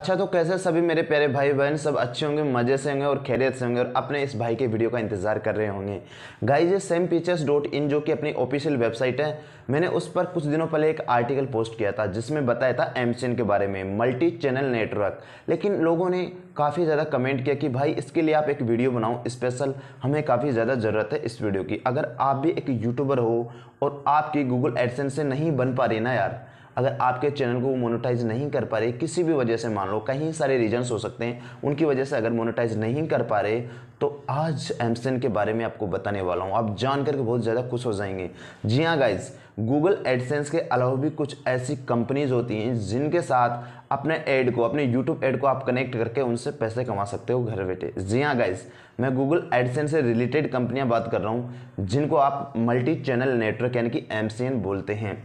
अच्छा तो कैसे सभी मेरे प्यारे भाई बहन सब अच्छे होंगे मजे से होंगे और खैरियत से होंगे और अपने इस भाई के वीडियो का इंतजार कर रहे होंगे गाइज ये सेम पिक्चर्स डॉट इन जो कि अपनी ऑफिशियल वेबसाइट है मैंने उस पर कुछ दिनों पहले एक आर्टिकल पोस्ट किया था जिसमें बताया था एम के बारे में मल्टी चैनल नेटवर्क लेकिन लोगों ने काफ़ी ज़्यादा कमेंट किया कि भाई इसके लिए आप एक वीडियो बनाओ स्पेशल हमें काफ़ी ज़्यादा ज़रूरत है इस वीडियो की अगर आप भी एक यूट्यूबर हो और आपकी गूगल एडसेंस से नहीं बन पा रही ना यार अगर आपके चैनल को वो मोनोटाइज नहीं कर पा रहे किसी भी वजह से मान लो कहीं सारे रीजन्स हो सकते हैं उनकी वजह से अगर मोनोटाइज नहीं कर पा रहे तो आज एमसन के बारे में आपको बताने वाला हूँ आप जान करके बहुत ज़्यादा खुश हो जाएंगे जी हाँ गाइज गूगल एडसेंस के अलावा भी कुछ ऐसी कंपनीज होती हैं जिनके साथ अपने ऐड को अपने यूट्यूब ऐड को आप कनेक्ट करके उनसे पैसे कमा सकते हो घर बैठे जी हाँ गाइज मैं गूगल एडसेंस से रिलेटेड कंपनियां बात कर रहा हूँ जिनको आप मल्टी चैनल नेटवर्क यानी कि एम बोलते हैं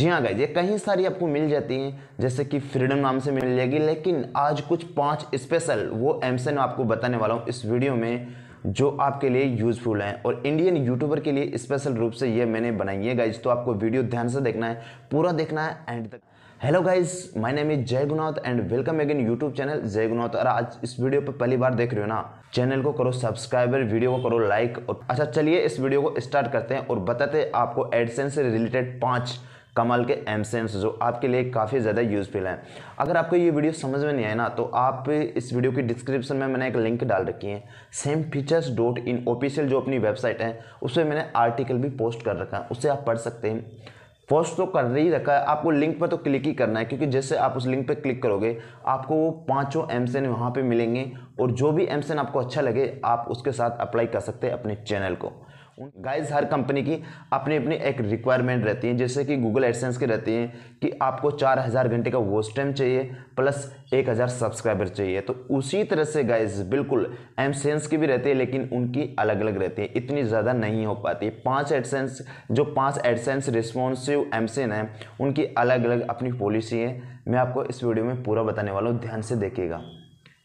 जी हाँ गाइज ये कहीं सारी आपको मिल जाती हैं जैसे कि फ्रीडम नाम से मिल जाएगी लेकिन आज कुछ पाँच स्पेशल वो एमसेन आपको बताने वाला हूँ इस वीडियो में जो आपके लिए यूज़फुल हैं और इंडियन यूट्यूबर के लिए स्पेशल रूप से ये मैंने बनाई है गाइज तो आपको वीडियो ध्यान से देखना है पूरा देखना है एंड तक hello guys my name is Jai Gunath and welcome again YouTube channel Jai Gunath और आज इस वीडियो पर पहली बार देख रहे हो ना चैनल को करो सब्सक्राइबर वीडियो को करो लाइक और अच्छा चलिए इस वीडियो को स्टार्ट करते हैं और बताते हैं आपको एडसेंस से रिलेटेड पाँच कमल के एमसेंस जो आपके लिए काफ़ी ज़्यादा यूज़फुल हैं अगर आपको ये वीडियो समझ में नहीं आए ना तो आप इस वीडियो की डिस्क्रिप्शन में मैंने एक लिंक डाल रखी है same features dot in official जो अपनी वेबसाइट है उस पर मैंने आर्टिकल भी पोस्ट कर रखा है उससे आप पढ़ सकते हैं पोस्ट तो कर ही रखा है आपको लिंक पर तो क्लिक ही करना है क्योंकि जैसे आप उस लिंक पर क्लिक करोगे आपको वो पाँचों सेन वहाँ पर मिलेंगे और जो भी एम आपको अच्छा लगे आप उसके साथ अप्लाई कर सकते हैं अपने चैनल को गाइज हर कंपनी की अपनी अपनी एक रिक्वायरमेंट रहती है जैसे कि गूगल एडसेंस की रहती है कि आपको चार हज़ार घंटे का वॉच टाइम चाहिए प्लस एक हज़ार सब्सक्राइबर चाहिए तो उसी तरह से गाइज बिल्कुल एम सेंस की भी रहती है लेकिन उनकी अलग अलग रहती है इतनी ज़्यादा नहीं हो पाती पाँच एडसेंस जो पाँच एडसेंस रिस्पॉन्सिव एम सेन है उनकी अलग अलग अपनी पॉलिसी है मैं आपको इस वीडियो में पूरा बताने वाला हूँ ध्यान से देखिएगा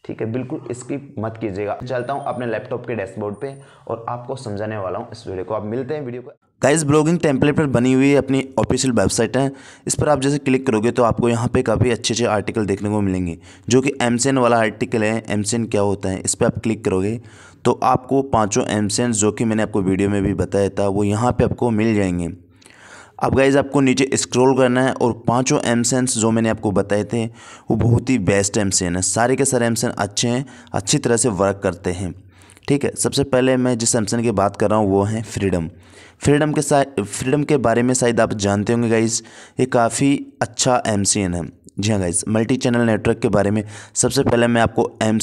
ठीक है बिल्कुल स्किप मत कीजिएगा चलता हूँ अपने लैपटॉप के डैशबोर्ड पे और आपको समझाने वाला हूँ इस वीडियो को आप मिलते हैं वीडियो को गाइस ब्लॉगिंग टेम्पलेट पर बनी हुई अपनी ऑफिशियल वेबसाइट है इस पर आप जैसे क्लिक करोगे तो आपको यहाँ पे काफ़ी अच्छे अच्छे आर्टिकल देखने को मिलेंगे जो कि एम वाला आर्टिकल है एम क्या होता है इस पर आप क्लिक करोगे तो आपको पाँचों एम जो कि मैंने आपको वीडियो में भी बताया था वो यहाँ पर आपको मिल जाएंगे अब गाइज आपको नीचे स्क्रॉल करना है और पांचों एमसेंस जो मैंने आपको बताए थे वो बहुत ही बेस्ट एमसेन है सारे के सारे एमसेन अच्छे हैं अच्छी तरह से वर्क करते हैं ठीक है सबसे पहले मैं जिस एमसेन की बात कर रहा हूँ वो है फ्रीडम फ्रीडम के साथ फ्रीडम के बारे में शायद आप जानते होंगे गाइज ये काफ़ी अच्छा एम है जी हाँ गाइज मल्टी चैनल नेटवर्क के बारे में सबसे पहले मैं आपको एम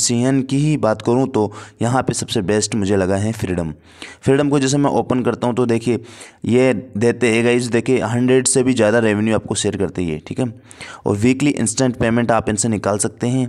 की ही बात करूँ तो यहाँ पे सबसे बेस्ट मुझे लगा है फ्रीडम फ्रीडम को जैसे मैं ओपन करता हूँ तो देखिए ये देते है गाइज देखिए हंड्रेड से भी ज़्यादा रेवेन्यू आपको शेयर करते हैं ठीक है और वीकली इंस्टेंट पेमेंट आप इनसे निकाल सकते हैं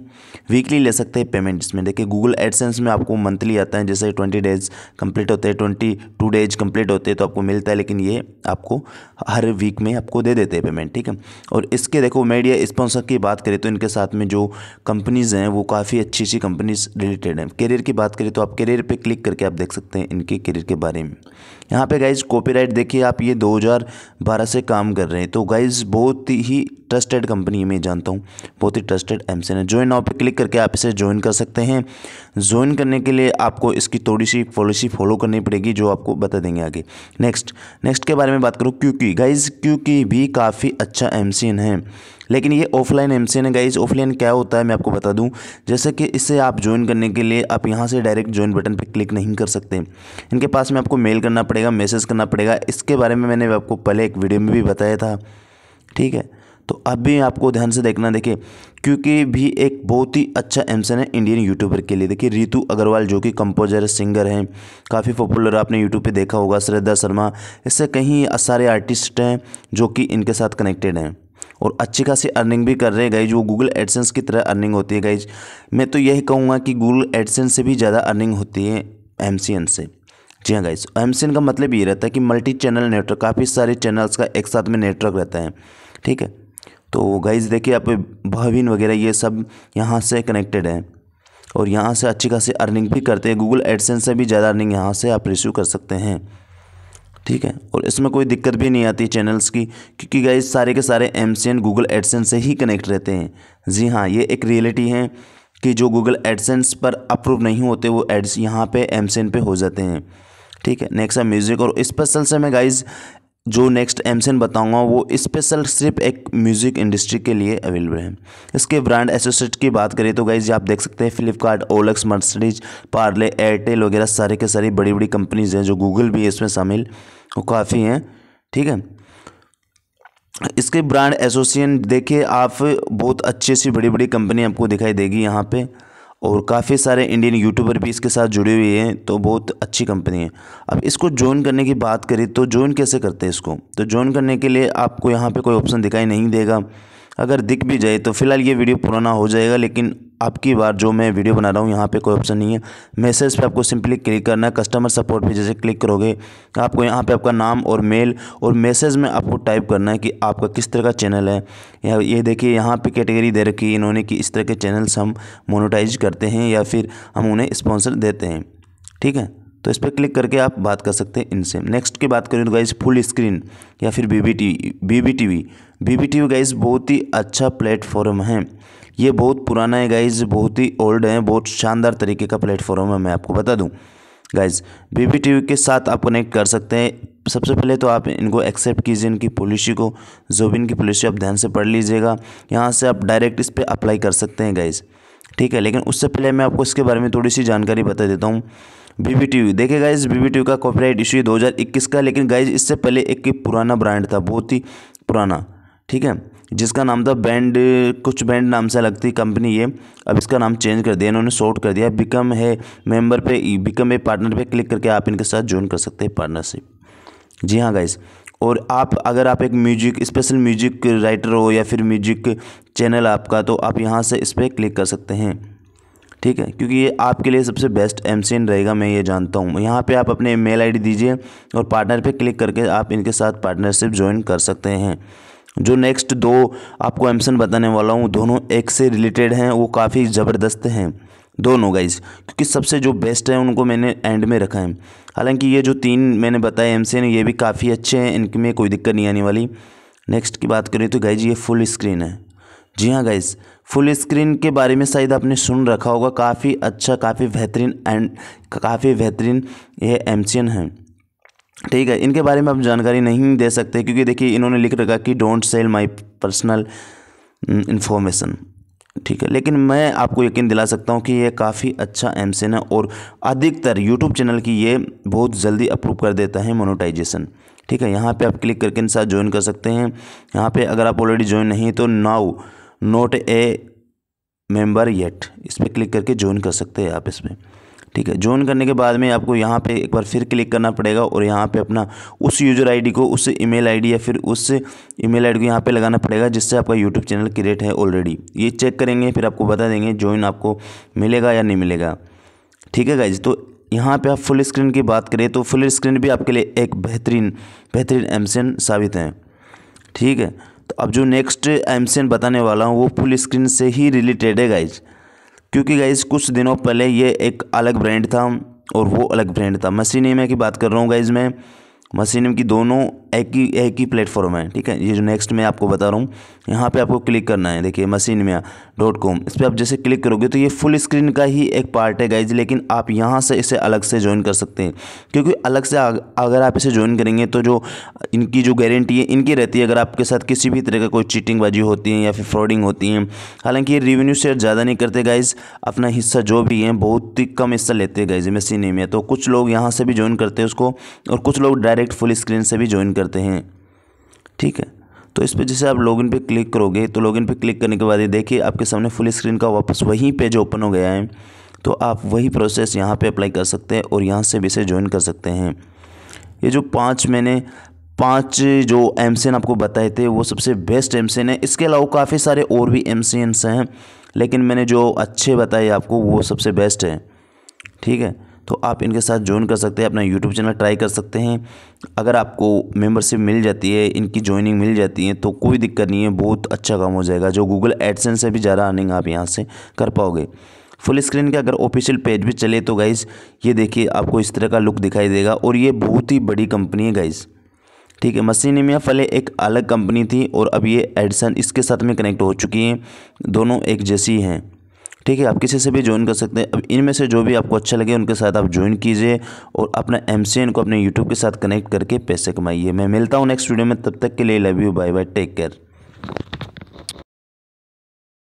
वीकली ले सकते हैं पेमेंट इसमें देखिए गूगल एडसेंस में आपको मंथली आता है जैसे ट्वेंटी डेज कम्प्लीट होते हैं ट्वेंटी टू डेज कम्प्लीट होते हैं तो आपको मिलता है लेकिन ये आपको हर वीक में आपको दे देते हैं पेमेंट ठीक है और इसके देखो मीडिया स्पॉन्सर पोशाक की बात करें तो इनके साथ में जो कंपनीज़ हैं वो काफ़ी अच्छी अच्छी कंपनीज़ रिलेटेड हैं करियर की बात करें तो आप करियर पर क्लिक करके आप देख सकते हैं इनके करियर के बारे में यहाँ पे गाइज कॉपीराइट देखिए आप ये 2012 से काम कर रहे हैं तो गाइज बहुत ही ट्रस्टेड कंपनी है मैं जानता हूँ बहुत ही ट्रस्टेड एमसन है ज्वाइन नाव पे क्लिक करके आप इसे ज्वाइन कर सकते हैं ज्वाइन करने के लिए आपको इसकी थोड़ी सी पॉलिसी फॉलो करनी पड़ेगी जो आपको बता देंगे आगे नेक्स्ट नेक्स्ट के बारे में बात करूँ क्योंकि गाइज क्योंकि भी काफ़ी अच्छा एम है लेकिन ये ऑफलाइन एम है गाइज ऑफलाइन क्या होता है मैं आपको बता दूँ जैसे कि इसे आप ज्वाइन करने के लिए आप यहाँ से डायरेक्ट ज्वाइन बटन पर क्लिक नहीं कर सकते इनके पास में आपको मेल करना पड़ेगा पड़ेगा मैसेज करना पड़ेगा इसके बारे में मैंने आपको पहले एक वीडियो में भी बताया था ठीक है तो अब भी आपको ध्यान से देखना देखिए क्योंकि भी एक बहुत ही अच्छा एमसन है इंडियन यूट्यूबर के लिए देखिए रितु अग्रवाल जो कि कंपोजर सिंगर हैं काफ़ी पॉपुलर आपने यूट्यूब पे देखा होगा श्रद्धा शर्मा इससे कहीं सारे आर्टिस्ट हैं जो कि इनके साथ कनेक्टेड हैं और अच्छी खासी अर्निंग भी कर रहे हैं गाइज वो गूगल एडसेंस की तरह अर्निंग होती है गाइज मैं तो यही कहूँगा कि गूगल एडसेंस से भी ज़्यादा अर्निंग होती है एम से जी हाँ गाइस एम का मतलब ये रहता है कि मल्टी चैनल नेटवर्क काफ़ी सारे चैनल्स का एक साथ में नेटवर्क रहता है ठीक है तो गाइस देखिए आप भाविन वगैरह ये सब यहाँ से कनेक्टेड हैं और यहाँ से अच्छी खासी अर्निंग भी करते हैं गूगल एडसेंस से भी ज़्यादा अर्निंग यहाँ से आप रिसीव कर सकते हैं ठीक है और इसमें कोई दिक्कत भी नहीं आती चैनल्स की क्योंकि गाइस सारे के सारे एम गूगल एडसेंस से ही कनेक्ट रहते हैं जी हाँ ये एक रियलिटी है कि जो गूगल एडसेंस पर अप्रूव नहीं होते वो एड्स यहाँ पे एम पे हो जाते हैं ठीक है नेक्स्ट है म्यूज़िक और स्पेशल से मैं गाइज जो नेक्स्ट एमसेन बताऊंगा वो स्पेशल सिर्फ एक म्यूज़िक इंडस्ट्री के लिए अवेलेबल है इसके ब्रांड एसोसिएट की बात करें तो गाइज आप देख सकते हैं Flipkart OLX Mercedes Parle Airtel वगैरह सारे के सारी बड़ी बड़ी कंपनीज हैं जो गूगल भी है इसमें शामिल वो काफ़ी हैं ठीक है इसके ब्रांड एसोसिएशन देखिए आप बहुत अच्छी सी बड़ी बड़ी कंपनी आपको दिखाई देगी यहाँ पर और काफ़ी सारे इंडियन यूट्यूबर भी इसके साथ जुड़े हुए हैं तो बहुत अच्छी कंपनी है अब इसको ज्वाइन करने की बात करें तो ज्वाइन कैसे करते हैं इसको तो ज्वाइन करने के लिए आपको यहाँ पे कोई ऑप्शन दिखाई नहीं देगा अगर दिख भी जाए तो फिलहाल ये वीडियो पुराना हो जाएगा लेकिन अब की बार जो मैं वीडियो बना रहा हूँ यहाँ पे कोई ऑप्शन नहीं है मैसेज पे आपको सिंपली क्लिक करना है कस्टमर सपोर्ट पे जैसे क्लिक करोगे आपको यहाँ पे आपका नाम और मेल और मैसेज में आपको टाइप करना है कि आपका किस तरह का चैनल है या ये देखिए यहाँ पे कैटेगरी दे रखी है इन्होंने कि इस तरह के चैनल्स हम मोनोटाइज करते हैं या फिर हम उन्हें स्पॉन्सर देते हैं ठीक है तो इस पर क्लिक करके आप बात कर सकते हैं इनसे नेक्स्ट की बात करें तो गाइज फुल स्क्रीन या फिर B B T V B B T V B B T V guys बहुत ही अच्छा प्लेटफॉर्म है ये बहुत पुराना है गाइज बहुत ही ओल्ड है बहुत शानदार तरीके का प्लेटफॉर्म है मैं आपको बता दूँ गाइज बीबी वी के साथ आप कनेक्ट कर सकते हैं सबसे पहले तो आप इनको एक्सेप्ट कीजिए इनकी पॉलिसी को जो भी इनकी पॉलिसी आप ध्यान से पढ़ लीजिएगा यहाँ से आप डायरेक्ट इस पर अप्लाई कर सकते हैं गाइज़ ठीक है लेकिन उससे पहले मैं आपको इसके बारे में थोड़ी सी जानकारी बता देता हूँ बी बी टी देखिए गाइज बी बी टी का कॉपीराइट इशू दो हज़ार इक्कीस का लेकिन गाइज इससे पहले एक पुराना ब्रांड था बहुत ही पुराना ठीक है जिसका नाम था बैंड कुछ बैंड नाम से लगती कंपनी ये अब इसका नाम चेंज कर दिया इन्होंने शॉर्ट कर दिया बिकम है मेंबर पे बिकम ए पार्टनर पे क्लिक करके आप इनके साथ ज्वाइन कर सकते हैं पार्टनरशिप जी हाँ गाइस और आप अगर आप एक म्यूजिक स्पेशल म्यूजिक राइटर हो या फिर म्यूजिक चैनल आपका तो आप यहाँ से इस पर क्लिक कर सकते हैं ठीक है क्योंकि ये आपके लिए सबसे बेस्ट एम रहेगा मैं ये जानता हूँ यहाँ पे आप अपने मेल आईडी दीजिए और पार्टनर पे क्लिक करके आप इनके साथ पार्टनरशिप ज्वाइन कर सकते हैं जो नेक्स्ट दो आपको एम्सन बताने वाला हूँ दोनों एक से रिलेटेड हैं वो काफ़ी ज़बरदस्त हैं दोनों गाइज क्योंकि सबसे जो बेस्ट है उनको मैंने एंड में रखा है हालांकि ये जो तीन मैंने बताए एम ये भी काफ़ी अच्छे हैं इनके में कोई दिक्कत नहीं आने वाली नेक्स्ट की बात करें तो गाइज ये फुल स्क्रीन है जी हाँ गाइज फुल स्क्रीन के बारे में शायद आपने सुन रखा होगा काफ़ी अच्छा काफ़ी बेहतरीन एंड काफ़ी बेहतरीन ये एम है ठीक है इनके बारे में आप जानकारी नहीं दे सकते क्योंकि देखिए इन्होंने लिख रखा कि don't sell my personal information ठीक है लेकिन मैं आपको यकीन दिला सकता हूँ कि ये काफ़ी अच्छा एम है और अधिकतर यूट्यूब चैनल की ये बहुत जल्दी अप्रूव कर देता है मोनोटाइजेशन ठीक है यहाँ पे आप क्लिक करके इन साथ ज्वाइन कर सकते हैं यहाँ पे अगर आप ऑलरेडी ज्वाइन नहीं तो now not a member yet इस पर क्लिक करके ज्वाइन कर सकते हैं आप इसमें ठीक है ज्वाइन करने के बाद में आपको यहाँ पे एक बार फिर क्लिक करना पड़ेगा और यहाँ पे अपना उस यूज़र आईडी को उस ईमेल आईडी या फिर उस ईमेल आईडी को यहाँ पे लगाना पड़ेगा जिससे आपका यूट्यूब चैनल क्रिएट है ऑलरेडी ये चेक करेंगे फिर आपको बता देंगे ज्वाइन आपको मिलेगा या नहीं मिलेगा ठीक है गाइज तो यहाँ पर आप फुल स्क्रीन की बात करें तो फुल स्क्रीन भी आपके लिए एक बेहतरीन बेहतरीन एमसेन साबित है ठीक है तो अब जो नेक्स्ट एमसेन बताने वाला हूँ वो फुल स्क्रीन से ही रिलेटेड है गाइज क्योंकि गाइज़ कुछ दिनों पहले ये एक अलग ब्रांड था और वो अलग ब्रांड था मसीनेमा की बात कर रहा हूँ गाइज़ मैं मशीन की दोनों एक ही एक ही प्लेटफॉर्म है ठीक है ये जो नेक्स्ट मैं आपको बता रहा हूँ यहाँ पे आपको क्लिक करना है देखिए मशीन में डॉट कॉम इस पर आप जैसे क्लिक करोगे तो ये फुल स्क्रीन का ही एक पार्ट है गाइज लेकिन आप यहाँ से इसे अलग से ज्वाइन कर सकते हैं क्योंकि अलग से अगर आप इसे ज्वाइन करेंगे तो जो इनकी जो गारंटी है इनकी रहती है अगर आपके साथ किसी भी तरह का कोई चीटिंग बाजी होती है या फिर फ्रॉडिंग होती है हालांकि ये रेवेन्यू शेयर ज़्यादा नहीं करते गाइज अपना हिस्सा जो भी है बहुत ही कम हिस्सा लेते हैं गाइज मशीन में तो कुछ लोग यहाँ से भी ज्वाइन करते हैं उसको और कुछ लोग डायरेक्ट लाइट फुल स्क्रीन से भी ज्वाइन करते हैं ठीक है तो इस पर जैसे आप लॉगिन पे क्लिक करोगे तो लॉगिन पे क्लिक करने के बाद ये देखिए आपके सामने फुल स्क्रीन का वापस वही पेज ओपन हो गया है तो आप वही प्रोसेस यहाँ पे अप्लाई कर सकते हैं और यहाँ से भी इसे ज्वाइन कर सकते हैं ये जो पाँच मैंने पाँच जो एम आपको बताए थे वो सबसे बेस्ट एम है इसके अलावा काफ़ी सारे और भी एम हैं लेकिन मैंने जो अच्छे बताए आपको वो सबसे बेस्ट हैं ठीक है तो आप इनके साथ ज्वाइन कर सकते हैं अपना यूट्यूब चैनल ट्राई कर सकते हैं अगर आपको मेम्बरशिप मिल जाती है इनकी ज्वाइनिंग मिल जाती है तो कोई दिक्कत नहीं है बहुत अच्छा काम हो जाएगा जो गूगल एडसेंस से भी ज़्यादा अर्निंग आप यहाँ से कर पाओगे फुल स्क्रीन का अगर ऑफिशियल पेज भी चले तो गाइज़ ये देखिए आपको इस तरह का लुक दिखाई देगा और ये बहुत ही बड़ी कंपनी है गाइज़ ठीक है मसीनिमिया फले एक अलग कंपनी थी और अब ये एडसन इसके साथ में कनेक्ट हो चुकी हैं दोनों एक जैसी हैं ठीक है आप किसी से भी ज्वाइन कर सकते हैं अब इनमें से जो भी आपको अच्छा लगे उनके साथ आप ज्वाइन कीजिए और अपना एम को अपने यूट्यूब के साथ कनेक्ट करके पैसे कमाइए मैं मिलता हूँ नेक्स्ट वीडियो में तब तक के लिए love you bye bye take care